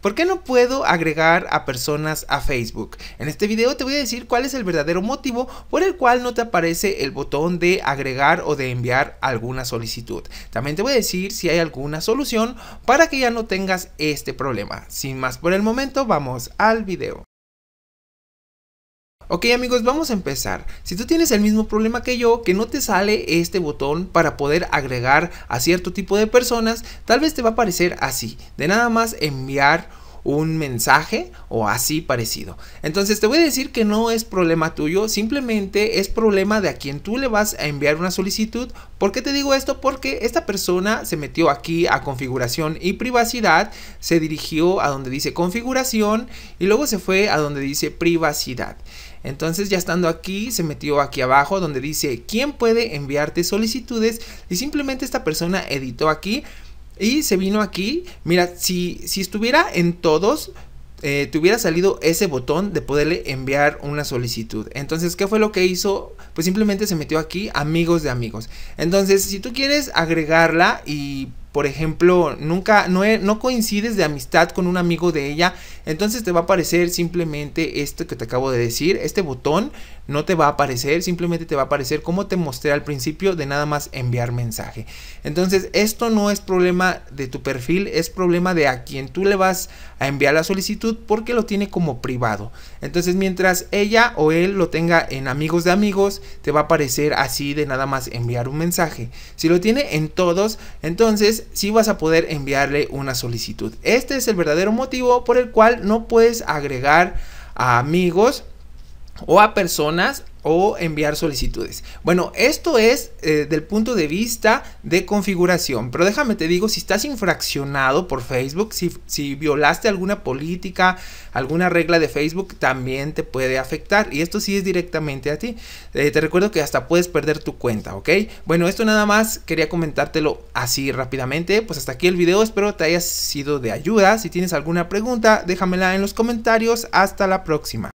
¿Por qué no puedo agregar a personas a Facebook? En este video te voy a decir cuál es el verdadero motivo por el cual no te aparece el botón de agregar o de enviar alguna solicitud. También te voy a decir si hay alguna solución para que ya no tengas este problema. Sin más por el momento, vamos al video. Ok amigos, vamos a empezar. Si tú tienes el mismo problema que yo, que no te sale este botón para poder agregar a cierto tipo de personas, tal vez te va a parecer así, de nada más enviar un mensaje o así parecido. Entonces te voy a decir que no es problema tuyo, simplemente es problema de a quien tú le vas a enviar una solicitud. ¿Por qué te digo esto? Porque esta persona se metió aquí a configuración y privacidad, se dirigió a donde dice configuración y luego se fue a donde dice privacidad. Entonces ya estando aquí, se metió aquí abajo donde dice quién puede enviarte solicitudes y simplemente esta persona editó aquí y se vino aquí. Mira, si, si estuviera en todos, eh, te hubiera salido ese botón de poderle enviar una solicitud. Entonces, ¿qué fue lo que hizo? Pues simplemente se metió aquí amigos de amigos. Entonces, si tú quieres agregarla y por ejemplo, nunca, no, no coincides de amistad con un amigo de ella, entonces te va a aparecer simplemente esto que te acabo de decir, este botón no te va a aparecer, simplemente te va a aparecer como te mostré al principio de nada más enviar mensaje. Entonces, esto no es problema de tu perfil, es problema de a quien tú le vas a enviar la solicitud porque lo tiene como privado. Entonces, mientras ella o él lo tenga en amigos de amigos, te va a aparecer así de nada más enviar un mensaje. Si lo tiene en todos, entonces si vas a poder enviarle una solicitud. Este es el verdadero motivo por el cual no puedes agregar a amigos o a personas o enviar solicitudes. Bueno, esto es eh, del punto de vista de configuración, pero déjame te digo, si estás infraccionado por Facebook, si, violaste alguna política, alguna regla de Facebook, también te puede afectar y esto sí es directamente a ti. Eh, te recuerdo que hasta puedes perder tu cuenta, ¿ok? Bueno, esto nada más quería comentártelo así rápidamente, pues hasta aquí el video, espero te haya sido de ayuda. Si tienes alguna pregunta, déjamela en los comentarios, hasta la próxima.